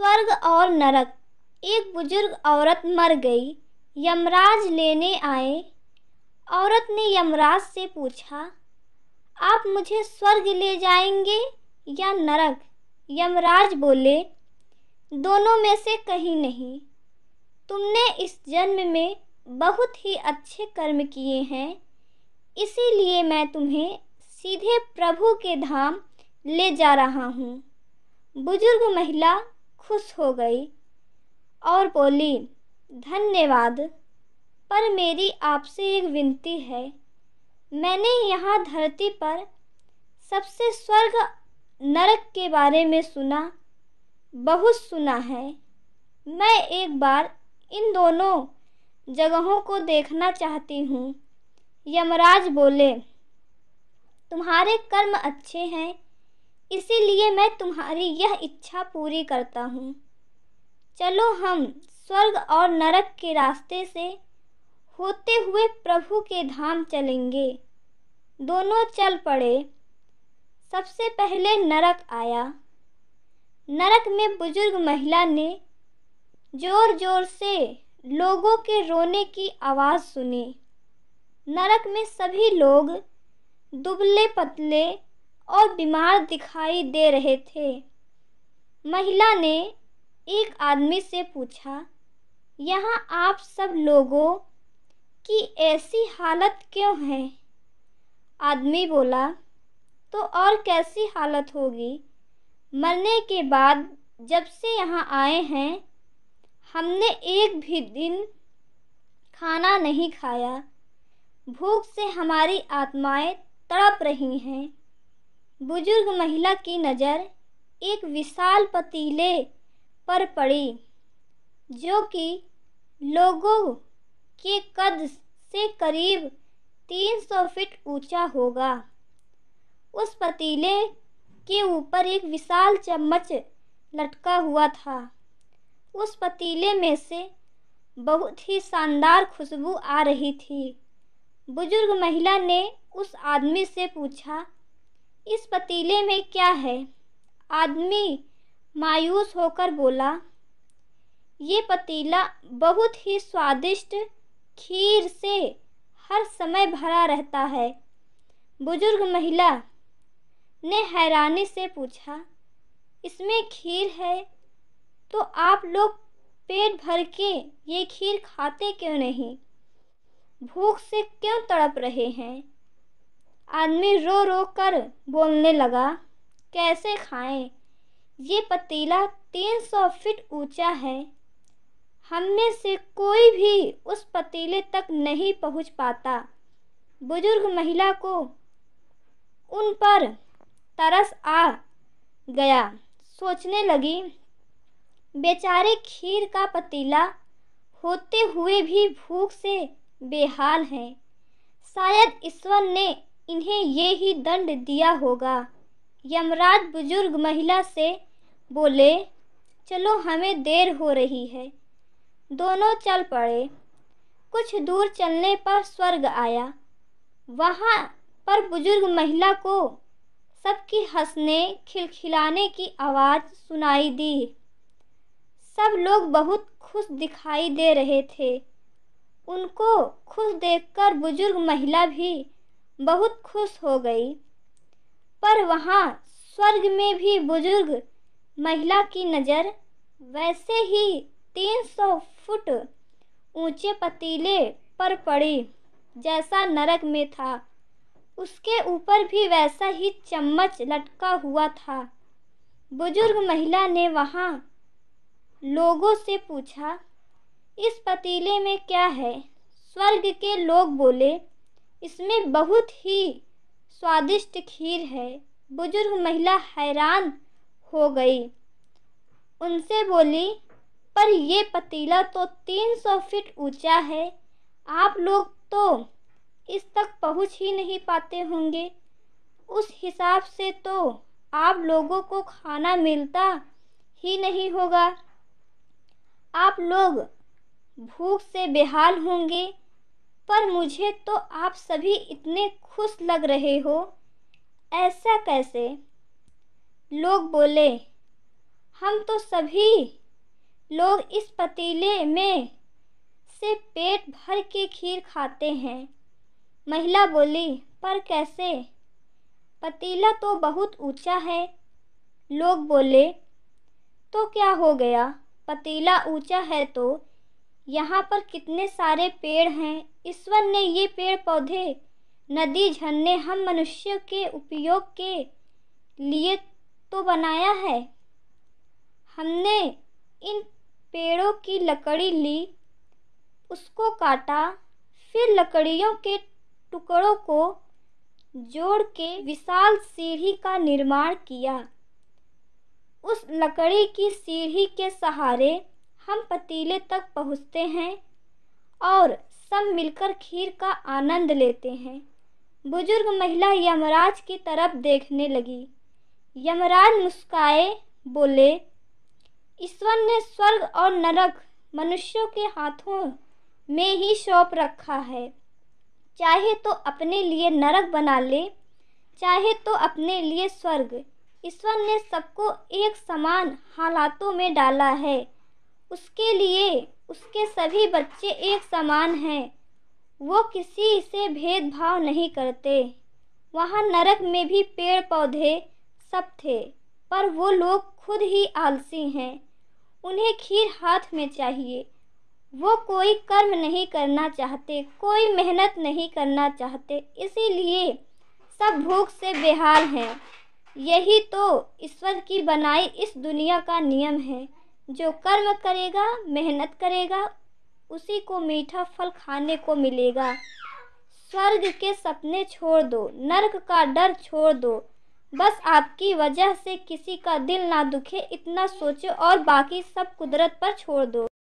स्वर्ग और नरक एक बुजुर्ग औरत मर गई यमराज लेने आए औरत ने यमराज से पूछा आप मुझे स्वर्ग ले जाएंगे या नरक यमराज बोले दोनों में से कहीं नहीं तुमने इस जन्म में बहुत ही अच्छे कर्म किए हैं इसीलिए मैं तुम्हें सीधे प्रभु के धाम ले जा रहा हूँ बुजुर्ग महिला खुश हो गई और बोली धन्यवाद पर मेरी आपसे एक विनती है मैंने यहाँ धरती पर सबसे स्वर्ग नरक के बारे में सुना बहुत सुना है मैं एक बार इन दोनों जगहों को देखना चाहती हूँ यमराज बोले तुम्हारे कर्म अच्छे हैं इसीलिए मैं तुम्हारी यह इच्छा पूरी करता हूँ चलो हम स्वर्ग और नरक के रास्ते से होते हुए प्रभु के धाम चलेंगे दोनों चल पड़े सबसे पहले नरक आया नरक में बुजुर्ग महिला ने जोर जोर से लोगों के रोने की आवाज़ सुनी नरक में सभी लोग दुबले पतले और बीमार दिखाई दे रहे थे महिला ने एक आदमी से पूछा यहाँ आप सब लोगों की ऐसी हालत क्यों है आदमी बोला तो और कैसी हालत होगी मरने के बाद जब से यहाँ आए हैं हमने एक भी दिन खाना नहीं खाया भूख से हमारी आत्माएं तड़प रही हैं बुजुर्ग महिला की नज़र एक विशाल पतीले पर पड़ी जो कि लोगों के कद से करीब 300 फीट ऊंचा होगा उस पतीले के ऊपर एक विशाल चम्मच लटका हुआ था उस पतीले में से बहुत ही शानदार खुशबू आ रही थी बुजुर्ग महिला ने उस आदमी से पूछा इस पतीले में क्या है आदमी मायूस होकर बोला ये पतीला बहुत ही स्वादिष्ट खीर से हर समय भरा रहता है बुजुर्ग महिला ने हैरानी से पूछा इसमें खीर है तो आप लोग पेट भर के ये खीर खाते क्यों नहीं भूख से क्यों तड़प रहे हैं आदमी रो रो कर बोलने लगा कैसे खाएं ये पतीला तीन सौ फिट ऊंचा है हम में से कोई भी उस पतीले तक नहीं पहुंच पाता बुजुर्ग महिला को उन पर तरस आ गया सोचने लगी बेचारे खीर का पतीला होते हुए भी भूख से बेहाल हैं शायद ईश्वर ने इन्हें ये ही दंड दिया होगा यमराज बुजुर्ग महिला से बोले चलो हमें देर हो रही है दोनों चल पड़े कुछ दूर चलने पर स्वर्ग आया वहाँ पर बुजुर्ग महिला को सबकी हंसने खिलखिलाने की आवाज़ सुनाई दी सब लोग बहुत खुश दिखाई दे रहे थे उनको खुश देखकर बुजुर्ग महिला भी बहुत खुश हो गई पर वहाँ स्वर्ग में भी बुजुर्ग महिला की नज़र वैसे ही तीन सौ फुट ऊंचे पतीले पर पड़ी जैसा नरक में था उसके ऊपर भी वैसा ही चम्मच लटका हुआ था बुजुर्ग महिला ने वहाँ लोगों से पूछा इस पतीले में क्या है स्वर्ग के लोग बोले इसमें बहुत ही स्वादिष्ट खीर है बुजुर्ग महिला हैरान हो गई उनसे बोली पर ये पतीला तो तीन सौ फिट ऊंचा है आप लोग तो इस तक पहुंच ही नहीं पाते होंगे उस हिसाब से तो आप लोगों को खाना मिलता ही नहीं होगा आप लोग भूख से बेहाल होंगे पर मुझे तो आप सभी इतने खुश लग रहे हो ऐसा कैसे लोग बोले हम तो सभी लोग इस पतीले में से पेट भर के खीर खाते हैं महिला बोली पर कैसे पतीला तो बहुत ऊंचा है लोग बोले तो क्या हो गया पतीला ऊंचा है तो यहाँ पर कितने सारे पेड़ हैं ईश्वर ने ये पेड़ पौधे नदी झरने हम मनुष्य के उपयोग के लिए तो बनाया है हमने इन पेड़ों की लकड़ी ली उसको काटा फिर लकड़ियों के टुकड़ों को जोड़ के विशाल सीढ़ी का निर्माण किया उस लकड़ी की सीढ़ी के सहारे हम पतीले तक पहुँचते हैं और सब मिलकर खीर का आनंद लेते हैं बुजुर्ग महिला यमराज की तरफ देखने लगी यमराज मुस्काए बोले ईश्वर ने स्वर्ग और नरक मनुष्यों के हाथों में ही सौंप रखा है चाहे तो अपने लिए नरक बना ले चाहे तो अपने लिए स्वर्ग ईश्वर ने सबको एक समान हालातों में डाला है उसके लिए उसके सभी बच्चे एक समान हैं वो किसी से भेदभाव नहीं करते वहाँ नरक में भी पेड़ पौधे सब थे पर वो लोग खुद ही आलसी हैं उन्हें खीर हाथ में चाहिए वो कोई कर्म नहीं करना चाहते कोई मेहनत नहीं करना चाहते इसीलिए सब भूख से बेहाल हैं यही तो ईश्वर की बनाई इस दुनिया का नियम है जो कर्म करेगा मेहनत करेगा उसी को मीठा फल खाने को मिलेगा स्वर्ग के सपने छोड़ दो नरक का डर छोड़ दो बस आपकी वजह से किसी का दिल ना दुखे इतना सोचो और बाकी सब कुदरत पर छोड़ दो